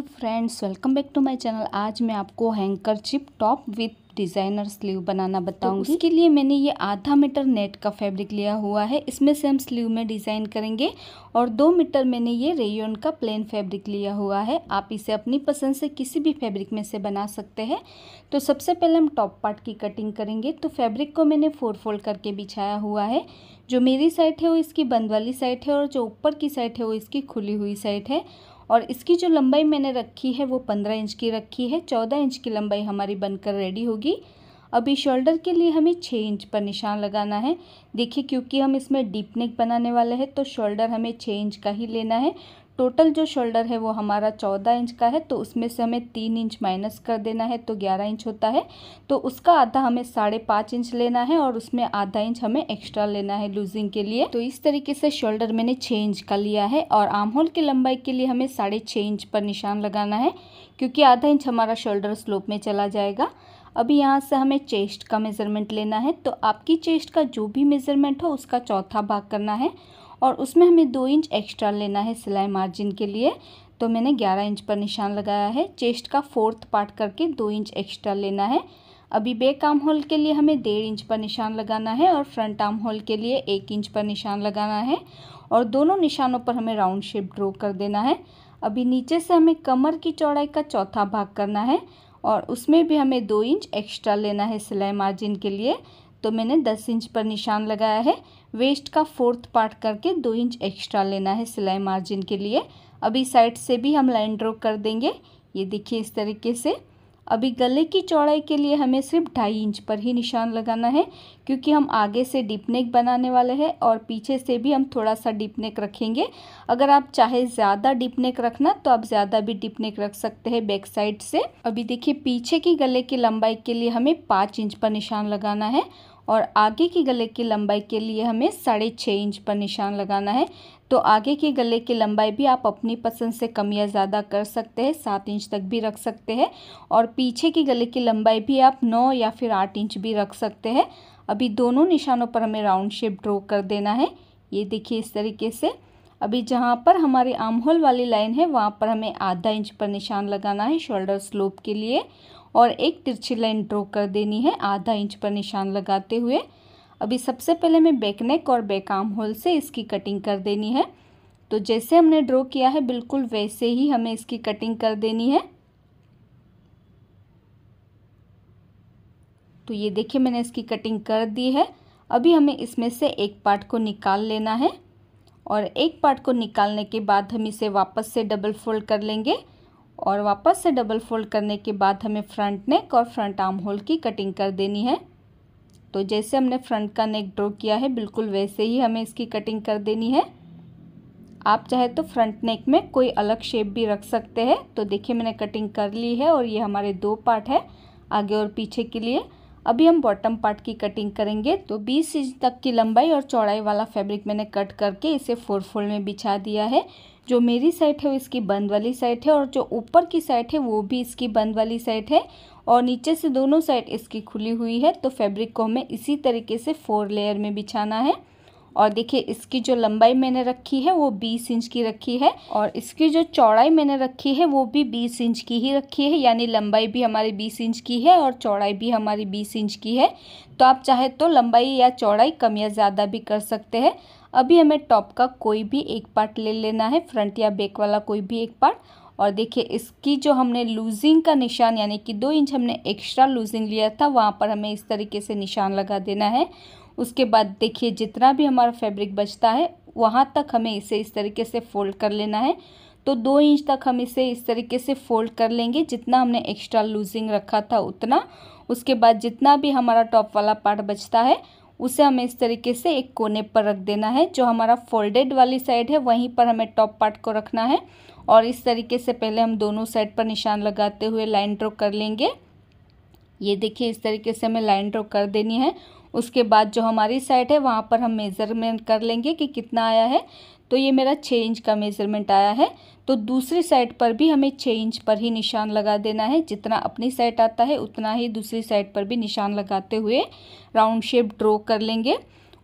hello friends welcome back to my channel आज मैं आपको handkerchief top with designer sleeve बनाना तो बताऊंगी तो इसके लिए मैंने ये आधा मीटर नेट का फैब्रिक लिया हुआ है इसमें से हम स्लीव में डिज़ाइन करेंगे और दो मीटर मैंने ये रेयन का प्लेन फैब्रिक लिया हुआ है आप इसे अपनी पसंद से किसी भी फैब्रिक में से बना सकते हैं तो सबसे पहले हम टॉप पार्ट की कटिंग करेंगे तो फैब्रिक को मैंने फोर फोल्ड करके बिछाया हुआ है जो मेरी साइड है वो इसकी बंद वाली साइड है और जो ऊपर की साइड है वो इसकी खुली हुई साइड है और इसकी जो लंबाई मैंने रखी है वो पंद्रह इंच की रखी है चौदह इंच की लंबाई हमारी बनकर रेडी होगी अभी शोल्डर के लिए हमें छः इंच पर निशान लगाना है देखिए क्योंकि हम इसमें डीप नेक बनाने वाले हैं तो शोल्डर हमें छः इंच का ही लेना है टोटल जो शोल्डर है वो हमारा चौदह इंच का है तो उसमें से हमें तीन इंच माइनस कर देना है तो ग्यारह इंच होता है तो उसका आधा हमें साढ़े पाँच इंच लेना है और उसमें आधा इंच हमें एक्स्ट्रा लेना है लूजिंग के लिए तो इस तरीके से शोल्डर मैंने छः इंच का लिया है और आर्म होल की लंबाई के लिए हमें साढ़े छः इंच पर निशान लगाना है क्योंकि आधा इंच हमारा शोल्डर स्लोप में चला जाएगा अभी यहाँ से हमें चेस्ट का मेज़रमेंट लेना है तो आपकी चेस्ट का जो भी मेज़रमेंट हो उसका चौथा भाग करना है और उसमें हमें दो इंच एक्स्ट्रा लेना है सिलाई मार्जिन के लिए तो मैंने ग्यारह इंच पर निशान लगाया है चेस्ट का फोर्थ पार्ट करके दो इंच एक्स्ट्रा लेना है अभी बेक आर्म होल के लिए हमें डेढ़ इंच पर निशान लगाना है और फ्रंट आर्म होल के लिए एक इंच पर निशान लगाना है और दोनों निशानों पर हमें राउंड शेप ड्रॉ कर देना है अभी नीचे से हमें कमर की चौड़ाई का चौथा भाग करना है और उसमें भी हमें दो इंच एक्स्ट्रा लेना है सिलाई मार्जिन के लिए तो मैंने दस इंच पर निशान लगाया है वेस्ट का फोर्थ पार्ट करके दो इंच एक्स्ट्रा लेना है सिलाई मार्जिन के लिए अभी साइड से भी हम लाइन ड्रॉ कर देंगे ये देखिए इस तरीके से अभी गले की चौड़ाई के लिए हमें सिर्फ ढाई इंच पर ही निशान लगाना है क्योंकि हम आगे से डिपनेक बनाने वाले हैं और पीछे से भी हम थोड़ा सा डिपनेक रखेंगे अगर आप चाहे ज़्यादा डिपनेक नेक रखना तो आप ज़्यादा भी डिपनेक रख सकते हैं बैक साइड से अभी देखिए पीछे की गले की लंबाई के लिए हमें पाँच इंच पर निशान लगाना है और आगे के गले की लंबाई के लिए हमें साढ़े छः इंच पर निशान लगाना है तो आगे के गले की लंबाई भी आप अपनी पसंद से कम या ज़्यादा कर सकते हैं सात इंच तक भी रख सकते हैं और पीछे के गले की लंबाई भी आप नौ या फिर आठ इंच भी रख सकते हैं अभी दोनों निशानों पर हमें राउंड शेप ड्रॉ कर देना है ये देखिए इस तरीके से अभी जहाँ पर हमारी आमहोल वाली लाइन है वहाँ पर हमें आधा इंच पर निशान लगाना है शोल्डर स्लोप के लिए और एक तिरछी लाइन ड्रॉ कर देनी है आधा इंच पर निशान लगाते हुए अभी सबसे पहले मैं बैक नेक और बैक आर्म होल से इसकी कटिंग कर देनी है तो जैसे हमने ड्रॉ किया है बिल्कुल वैसे ही हमें इसकी कटिंग कर देनी है तो ये देखिए मैंने इसकी कटिंग कर दी है अभी हमें इसमें से एक पार्ट को निकाल लेना है और एक पार्ट को निकालने के बाद हम इसे वापस से डबल फोल्ड कर लेंगे और वापस से डबल फोल्ड करने के बाद हमें फ्रंट नेक और फ्रंट आर्म होल की कटिंग कर देनी है तो जैसे हमने फ्रंट का नेक ड्रॉ किया है बिल्कुल वैसे ही हमें इसकी कटिंग कर देनी है आप चाहे तो फ्रंट नेक में कोई अलग शेप भी रख सकते हैं तो देखिए मैंने कटिंग कर ली है और ये हमारे दो पार्ट है आगे और पीछे के लिए अभी हम बॉटम पार्ट की कटिंग करेंगे तो 20 इंच तक की लंबाई और चौड़ाई वाला फैब्रिक मैंने कट करके इसे फोर फोल्ड में बिछा दिया है जो मेरी साइड है वो इसकी बंद वाली साइड है और जो ऊपर की साइड है वो भी इसकी बंद वाली साइड है और नीचे से दोनों साइड इसकी खुली हुई है तो फैब्रिक को हमें इसी तरीके से फोर लेयर में बिछाना है और देखिए इसकी जो लंबाई मैंने रखी है वो 20 इंच की रखी है और इसकी जो चौड़ाई मैंने रखी है वो भी 20 इंच की ही रखी है यानी लंबाई भी हमारी 20 इंच की है और चौड़ाई भी हमारी 20 इंच की है तो आप चाहे तो लंबाई या चौड़ाई कम या ज़्यादा भी कर सकते हैं अभी हमें टॉप का कोई भी एक पार्ट ले लेना है फ्रंट या बैक वाला कोई भी एक पार्ट और देखिए इसकी जो हमने लूजिंग का निशान यानी कि दो इंच हमने एक्स्ट्रा लूजिंग लिया था वहाँ पर हमें इस तरीके से निशान लगा देना है उसके बाद देखिए जितना भी हमारा फैब्रिक बचता है वहाँ तक हमें इसे इस तरीके से फोल्ड कर लेना है तो दो इंच तक हम इसे इस तरीके से फोल्ड कर लेंगे जितना हमने एक्स्ट्रा लूजिंग रखा था उतना उसके बाद जितना भी हमारा टॉप वाला पार्ट बचता है उसे हमें इस तरीके से एक कोने पर रख देना है जो हमारा फोल्डेड वाली साइड है वहीं पर हमें टॉप पार्ट को रखना है और इस तरीके से पहले हम दोनों साइड पर निशान लगाते हुए लाइन ड्रॉ कर लेंगे ये देखिए इस तरीके से हमें लाइन ड्रॉ कर देनी है उसके बाद जो हमारी साइड है वहाँ पर हम मेज़रमेंट कर लेंगे कि कितना आया है तो ये मेरा छः इंच का मेज़रमेंट आया है तो दूसरी साइड पर भी हमें छः इंच पर ही निशान लगा देना है जितना अपनी साइड आता है उतना ही दूसरी साइड पर भी निशान लगाते हुए राउंड शेप ड्रॉ कर लेंगे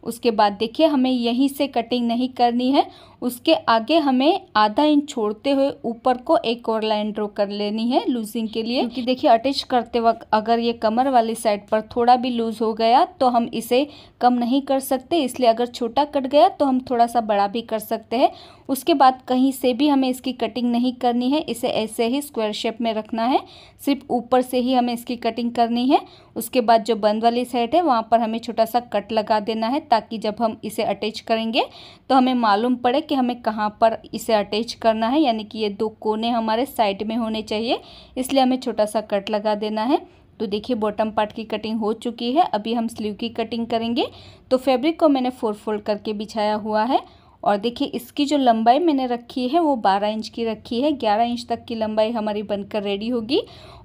उसके बाद देखिए हमें यहीं से कटिंग नहीं करनी है उसके आगे हमें आधा इंच छोड़ते हुए ऊपर को एक और लाइन ड्रॉ कर लेनी है लूजिंग के लिए क्योंकि देखिए अटैच करते वक्त अगर ये कमर वाली साइड पर थोड़ा भी लूज हो गया तो हम इसे कम नहीं कर सकते इसलिए अगर छोटा कट गया तो हम थोड़ा सा बड़ा भी कर सकते हैं उसके बाद कहीं से भी हमें इसकी कटिंग नहीं करनी है इसे ऐसे ही स्क्वायर शेप में रखना है सिर्फ ऊपर से ही हमें इसकी कटिंग करनी है उसके बाद जो बंद वाली साइड है वहाँ पर हमें छोटा सा कट लगा देना है ताकि जब हम इसे अटैच करेंगे तो हमें मालूम पड़े कि हमें कहाँ पर इसे अटैच करना है यानी कि ये दो कोने हमारे साइड में होने चाहिए इसलिए हमें छोटा सा कट लगा देना है तो देखिए बॉटम पार्ट की कटिंग हो चुकी है अभी हम स्लीव की कटिंग करेंगे तो फैब्रिक को मैंने फोर फोल्ड करके बिछाया हुआ है और देखिए इसकी जो लंबाई मैंने रखी है वो 12 इंच की रखी है 11 इंच तक की लंबाई हमारी बनकर रेडी होगी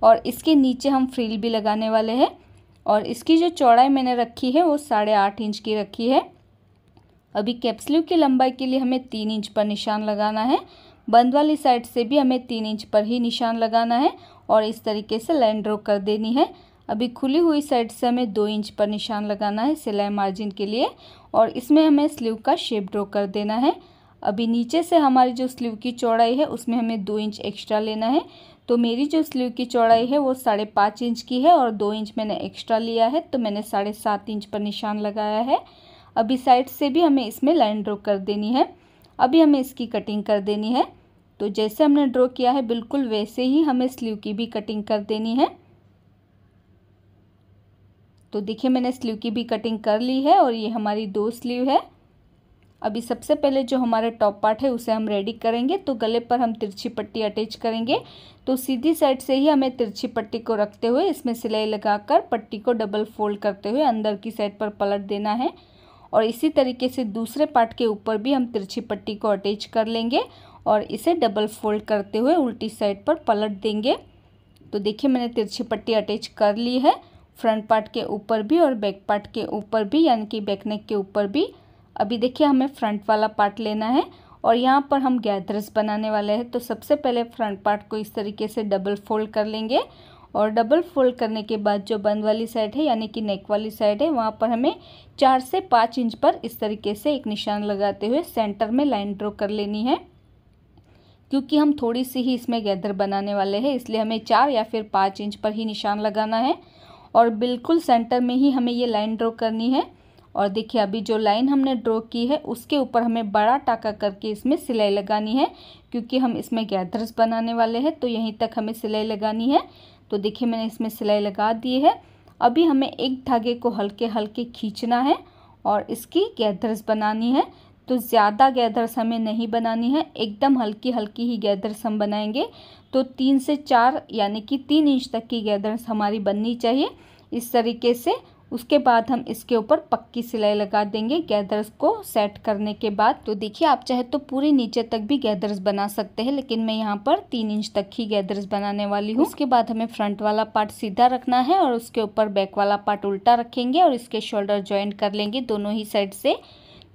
और इसके नीचे हम फ्रील भी लगाने वाले हैं और इसकी जो चौड़ाई मैंने रखी है वो साढ़े आठ इंच की रखी है अभी कैप्सल्यू की लंबाई के लिए हमें तीन इंच पर निशान लगाना है बंद वाली साइड से भी हमें तीन इंच पर ही निशान लगाना है और इस तरीके से लाइन ड्रॉ कर देनी है अभी खुली हुई साइड से हमें दो इंच पर निशान लगाना है सिलाई मार्जिन के लिए और इसमें हमें स्लीव का शेप ड्रॉ कर देना है अभी नीचे से हमारी जो स्लीव की चौड़ाई है उसमें हमें दो इंच एक्स्ट्रा लेना है तो मेरी जो स्लीव की चौड़ाई है वो साढ़े पाँच इंच की है और दो इंच मैंने एक्स्ट्रा लिया है तो मैंने साढ़े सात इंच पर निशान लगाया है अभी साइड से भी हमें इसमें लाइन ड्रॉ कर देनी है अभी हमें इसकी कटिंग कर देनी है तो जैसे हमने ड्रॉ किया है बिल्कुल वैसे ही हमें स्लीव की भी कटिंग कर देनी है तो देखिए मैंने स्लीव की भी कटिंग कर ली है और ये हमारी दो स्लीव है अभी सबसे पहले जो हमारा टॉप पार्ट है उसे हम रेडी करेंगे तो गले पर हम तिरछी पट्टी अटैच करेंगे तो सीधी साइड से ही हमें तिरछी पट्टी को रखते हुए इसमें सिलाई लगाकर पट्टी को डबल फोल्ड करते हुए अंदर की साइड पर पलट देना है और इसी तरीके से दूसरे पार्ट के ऊपर भी हम तिरछी पट्टी को अटैच कर लेंगे और इसे डबल फोल्ड करते हुए उल्टी साइड पर पलट देंगे तो देखिए मैंने तिरछी पट्टी अटैच कर ली है फ्रंट पार्ट के ऊपर भी और बैक पार्ट के ऊपर भी यानी कि बैकनेक के ऊपर भी अभी देखिए हमें फ्रंट वाला पार्ट लेना है और यहाँ पर हम गैदर्स बनाने वाले हैं तो सबसे पहले फ्रंट पार्ट को इस तरीके से डबल फोल्ड कर लेंगे और डबल फोल्ड करने के बाद जो बंद वाली साइड है यानी कि नेक वाली साइड है वहाँ पर हमें चार से पाँच इंच पर इस तरीके से एक निशान लगाते हुए सेंटर में लाइन ड्रॉ कर लेनी है क्योंकि हम थोड़ी सी ही इसमें गैदर बनाने वाले हैं इसलिए हमें चार या फिर पाँच इंच पर ही निशान लगाना है और बिल्कुल सेंटर में ही हमें ये लाइन ड्रॉ करनी है और देखिए अभी जो लाइन हमने ड्रॉ की है उसके ऊपर हमें बड़ा टाका करके इसमें सिलाई लगानी है क्योंकि हम इसमें गैदर्स बनाने वाले हैं तो यहीं तक हमें सिलाई लगानी है तो देखिए मैंने इसमें सिलाई लगा दी है अभी हमें एक धागे को हल्के हल्के खींचना है और इसकी गैदर्स बनानी है तो ज़्यादा गैदर्स हमें नहीं बनानी है एकदम हल्की हल्की ही गैदर्स हम बनाएंगे तो तीन से चार यानी कि तीन इंच तक की गैदर्स हमारी बननी चाहिए इस तरीके से उसके बाद हम इसके ऊपर पक्की सिलाई लगा देंगे गैदर्स को सेट करने के बाद तो देखिए आप चाहे तो पूरे नीचे तक भी गैदर्स बना सकते हैं लेकिन मैं यहाँ पर तीन इंच तक ही गैदर्स बनाने वाली हूँ उसके बाद हमें फ्रंट वाला पार्ट सीधा रखना है और उसके ऊपर बैक वाला पार्ट उल्टा रखेंगे और इसके शोल्डर ज्वाइंट कर लेंगे दोनों ही साइड से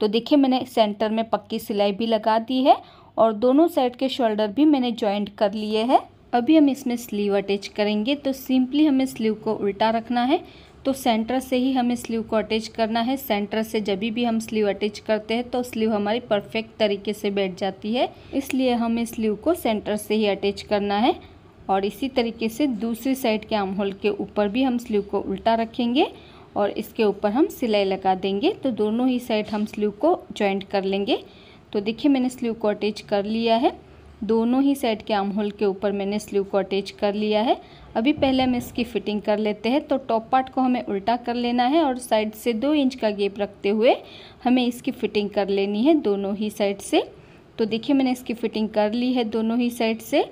तो देखिए मैंने सेंटर में पक्की सिलाई भी लगा दी है और दोनों साइड के शोल्डर भी मैंने ज्वाइंट कर लिए हैं अभी हम इसमें स्लीव अटैच करेंगे तो सिंपली हमें स्लीव को उल्टा रखना है तो सेंटर से ही हमें स्लीव को अटैच करना है सेंटर से जब भी हम स्लीव अटैच करते हैं तो स्लीव हमारी परफेक्ट तरीके से बैठ जाती है इसलिए हमें स्लीव को सेंटर से ही अटैच करना है और इसी तरीके से दूसरी साइड के आम होल के ऊपर भी हम स्लीव को उल्टा रखेंगे और इसके ऊपर हम सिलाई लगा देंगे तो दोनों ही साइड हम स्लीव को ज्वाइंट कर लेंगे तो देखिए मैंने स्लीव को अटैच कर लिया है दोनों ही साइड के आम होल के ऊपर मैंने स्लीव को अटैच कर लिया है अभी पहले हम इसकी फिटिंग कर लेते हैं तो टॉप पार्ट को हमें उल्टा कर लेना है और साइड से दो इंच का गेप रखते हुए हमें इसकी फिटिंग कर लेनी है दोनों ही साइड से तो देखिए मैंने इसकी फिटिंग कर ली है दोनों ही साइड से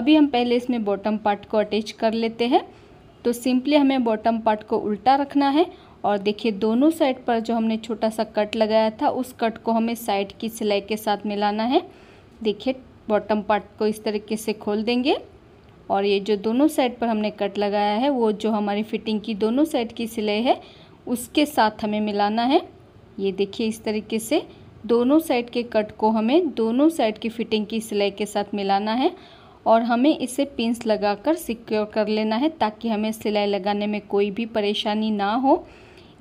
अभी हम पहले इसमें बॉटम पार्ट को अटैच कर लेते हैं तो सिंपली हमें बॉटम पार्ट को उल्टा रखना है और देखिए दोनों साइड पर जो हमने छोटा सा कट लगाया था उस कट को हमें साइड की सिलाई के साथ मिलाना है देखिए बॉटम पार्ट को इस तरीके से खोल देंगे और ये जो दोनों साइड पर हमने कट लगाया है वो जो हमारी फिटिंग की दोनों साइड की सिलाई है उसके साथ हमें मिलाना है ये देखिए इस तरीके से दोनों साइड के कट को हमें दोनों साइड की फिटिंग की सिलाई के साथ मिलाना है और हमें इसे पिंस लगाकर सिक्योर कर लेना है ताकि हमें सिलाई लगाने में कोई भी परेशानी ना हो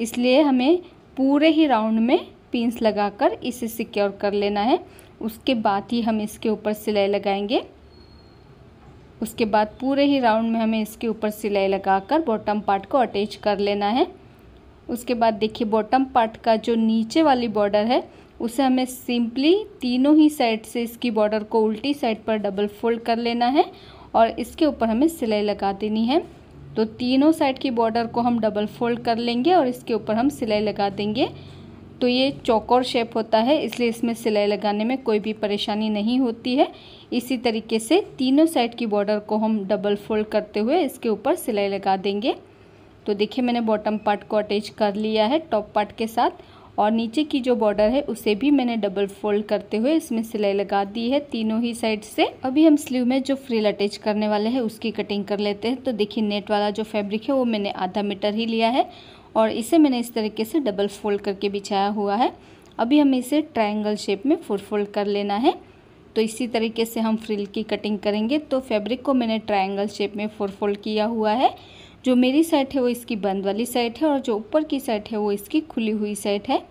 इसलिए हमें पूरे ही राउंड में पिंस लगाकर इसे सिक्योर कर लेना है उसके बाद ही हम इसके ऊपर सिलाई लगाएंगे उसके बाद पूरे ही राउंड में हमें इसके ऊपर सिलाई लगाकर बॉटम पार्ट को अटैच कर लेना है उसके बाद देखिए बॉटम पार्ट का जो नीचे वाली बॉर्डर है उसे हमें सिंपली तीनों ही साइड से इसकी बॉर्डर को उल्टी साइड पर डबल फोल्ड कर लेना है और इसके ऊपर हमें सिलाई लगा देनी है तो तीनों साइड की बॉर्डर को हम डबल फोल्ड कर लेंगे और इसके ऊपर हम सिलाई लगा देंगे तो ये चौकोर शेप होता है इसलिए इसमें सिलाई लगाने में कोई भी परेशानी नहीं होती है इसी तरीके से तीनों साइड की बॉर्डर को हम डबल फोल्ड करते हुए इसके ऊपर सिलाई लगा देंगे तो देखिए मैंने बॉटम पार्ट को अटैच कर लिया है टॉप पार्ट के साथ और नीचे की जो बॉर्डर है उसे भी मैंने डबल फोल्ड करते हुए इसमें सिलाई लगा दी है तीनों ही साइड से अभी हम स्लीव में जो फ्रील अटैच करने वाले हैं उसकी कटिंग कर लेते हैं तो देखिए नेट वाला जो फैब्रिक है वो मैंने आधा मीटर ही लिया है और इसे मैंने इस तरीके से डबल फोल्ड करके बिछाया हुआ है अभी हमें इसे ट्रायंगल शेप में फुल फोल्ड कर लेना है तो इसी तरीके से हम फ्रिल की कटिंग करेंगे तो फैब्रिक को मैंने ट्रायंगल शेप में फुल फोल्ड किया हुआ है जो मेरी साइड है वो इसकी बंद वाली साइड है और जो ऊपर की साइड है वो इसकी खुली हुई साइड है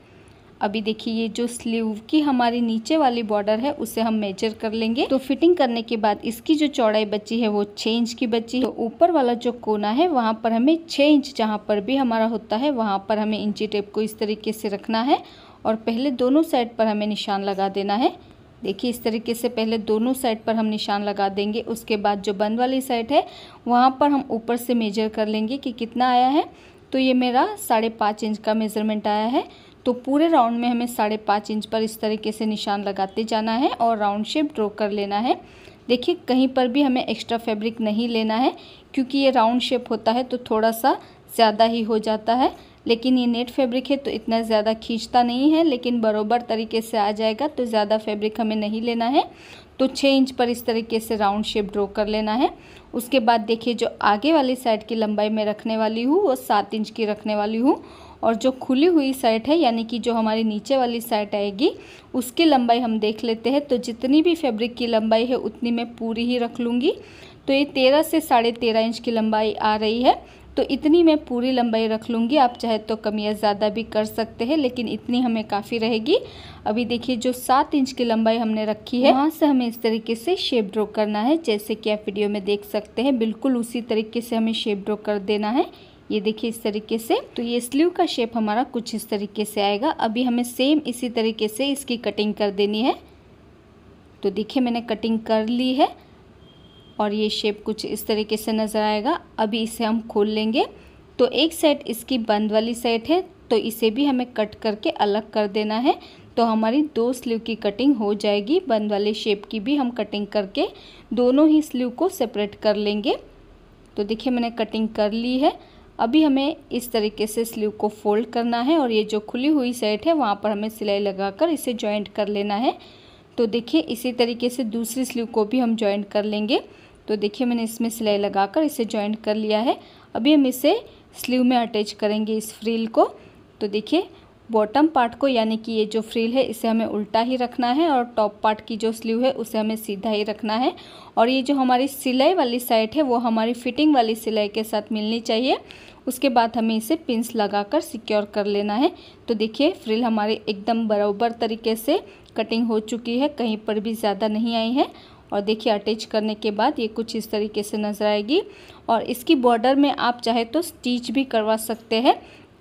अभी देखिए ये जो स्लीव की हमारी नीचे वाली बॉर्डर है उसे हम मेजर कर लेंगे तो फिटिंग करने के बाद इसकी जो चौड़ाई बची है वो छः इंच की बची है तो ऊपर तो वाला जो कोना है वहाँ पर हमें छः इंच जहाँ पर भी हमारा होता है वहाँ पर हमें इंची टेप को इस तरीके से रखना है और पहले दोनों साइड पर हमें निशान लगा देना है देखिए इस तरीके से पहले दोनों साइड पर हम निशान लगा देंगे उसके बाद जो बंद वाली साइड है वहाँ पर हम ऊपर से मेजर कर लेंगे कि कितना आया है तो ये मेरा साढ़े पाँच इंच का मेज़रमेंट आया है तो पूरे राउंड में हमें साढ़े पाँच इंच पर इस तरीके से निशान लगाते जाना है और राउंड शेप ड्रॉ कर लेना है देखिए कहीं पर भी हमें एक्स्ट्रा फैब्रिक नहीं लेना है क्योंकि ये राउंड शेप होता है तो थोड़ा सा ज़्यादा ही हो जाता है लेकिन ये नेट फैब्रिक है तो इतना ज़्यादा खींचता नहीं है लेकिन बरोबर तरीके से आ जाएगा तो ज़्यादा फैब्रिक हमें नहीं लेना है तो छः इंच पर इस तरीके से राउंड शेप ड्रॉ कर लेना है उसके बाद देखिए जो आगे वाली साइड की लंबाई में रखने वाली हूँ वो सात इंच की रखने वाली हूँ और जो खुली हुई साइट है यानी कि जो हमारी नीचे वाली साइट आएगी उसकी लंबाई हम देख लेते हैं तो जितनी भी फैब्रिक की लंबाई है उतनी मैं पूरी ही रख लूँगी तो ये तेरह से साढ़े तेरह इंच की लंबाई आ रही है तो इतनी मैं पूरी लंबाई रख लूँगी आप चाहे तो कम या ज़्यादा भी कर सकते हैं लेकिन इतनी हमें काफ़ी रहेगी अभी देखिए जो सात इंच की लंबाई हमने रखी है वहाँ से हमें इस तरीके से शेप ड्रॉ करना है जैसे कि आप वीडियो में देख सकते हैं बिल्कुल उसी तरीके से हमें शेप ड्रॉ कर देना है ये देखिए इस तरीके से तो ये स्लीव का शेप हमारा कुछ इस तरीके से आएगा अभी हमें सेम इसी तरीके से इसकी कटिंग कर देनी है तो देखिए मैंने कटिंग कर ली है और ये शेप कुछ इस तरीके से नज़र आएगा अभी इसे हम खोल लेंगे तो एक साइड इसकी बंद वाली साइड है तो इसे भी हमें कट करके अलग कर देना है तो हमारी दो स्लीव की कटिंग हो जाएगी बंद वाले शेप की भी हम कटिंग करके दोनों ही स्लीव को सेपरेट कर लेंगे तो देखिए मैंने कटिंग कर ली है अभी हमें इस तरीके से स्लीव को फोल्ड करना है और ये जो खुली हुई सेट है वहाँ पर हमें सिलाई लगाकर इसे जॉइंट कर लेना है तो देखिए इसी तरीके से दूसरी स्लीव को भी हम जॉइंट कर लेंगे तो देखिए मैंने इसमें सिलाई लगाकर इसे जॉइंट कर लिया है अभी हम इसे स्लीव में अटैच करेंगे इस फ्रील को तो देखिए बॉटम पार्ट को यानी कि ये जो फ्रिल है इसे हमें उल्टा ही रखना है और टॉप पार्ट की जो स्लीव है उसे हमें सीधा ही रखना है और ये जो हमारी सिलाई वाली साइड है वो हमारी फिटिंग वाली सिलाई के साथ मिलनी चाहिए उसके बाद हमें इसे पिंस लगाकर सिक्योर कर लेना है तो देखिए फ्रिल हमारे एकदम बराबर तरीके से कटिंग हो चुकी है कहीं पर भी ज़्यादा नहीं आई है और देखिए अटैच करने के बाद ये कुछ इस तरीके से नज़र आएगी और इसकी बॉर्डर में आप चाहे तो स्टिच भी करवा सकते हैं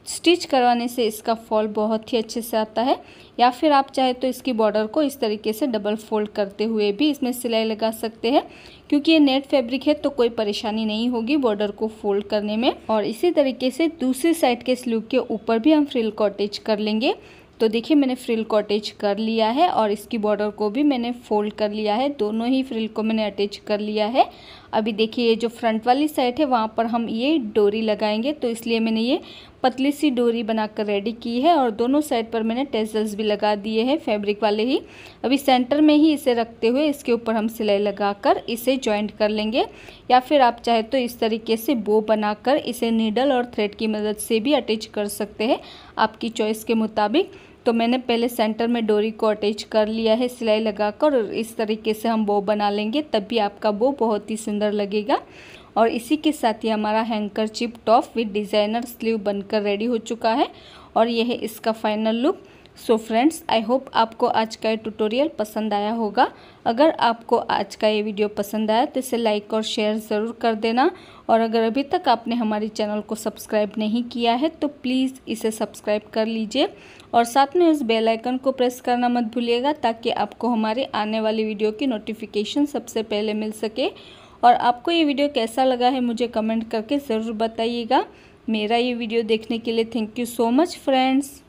स्टिच करवाने से इसका फॉल बहुत ही अच्छे से आता है या फिर आप चाहे तो इसकी बॉर्डर को इस तरीके से डबल फोल्ड करते हुए भी इसमें सिलाई लगा सकते हैं क्योंकि ये नेट फैब्रिक है तो कोई परेशानी नहीं होगी बॉर्डर को फोल्ड करने में और इसी तरीके से दूसरी साइड के स्लूक के ऊपर भी हम फ्रिल कॉटेज कर लेंगे तो देखिए मैंने फ्रिल कॉटेज कर लिया है और इसकी बॉर्डर को भी मैंने फोल्ड कर लिया है दोनों ही फ्रिल को मैंने अटैच कर लिया है अभी देखिए ये जो फ्रंट वाली साइड है वहाँ पर हम ये डोरी लगाएंगे तो इसलिए मैंने ये पतली सी डोरी बनाकर रेडी की है और दोनों साइड पर मैंने टेजल्स भी लगा दिए हैं फैब्रिक वाले ही अभी सेंटर में ही इसे रखते हुए इसके ऊपर हम सिलाई लगाकर इसे जॉइंट कर लेंगे या फिर आप चाहे तो इस तरीके से बो बनाकर इसे नीडल और थ्रेड की मदद से भी अटैच कर सकते हैं आपकी चॉइस के मुताबिक तो मैंने पहले सेंटर में डोरी को अटैच कर लिया है सिलाई लगाकर और इस तरीके से हम बो बना लेंगे तब भी आपका बो बहुत ही सुंदर लगेगा और इसी के साथ ही हमारा handkerchief top with designer sleeve बनकर रेडी हो चुका है और यह है इसका final look so friends I hope आपको आज का ये ट्यूटोरियल पसंद आया होगा अगर आपको आज का ये वीडियो पसंद आया तो इसे लाइक और शेयर ज़रूर कर देना और अगर अभी तक आपने हमारे चैनल को सब्सक्राइब नहीं किया है तो प्लीज़ इसे सब्सक्राइब कर लीजिए और साथ में उस बेल आइकन को प्रेस करना मत भूलिएगा ताकि आपको हमारे आने वाली वीडियो की नोटिफिकेशन सबसे पहले मिल सके और आपको ये वीडियो कैसा लगा है मुझे कमेंट करके ज़रूर बताइएगा मेरा ये वीडियो देखने के लिए thank you so much friends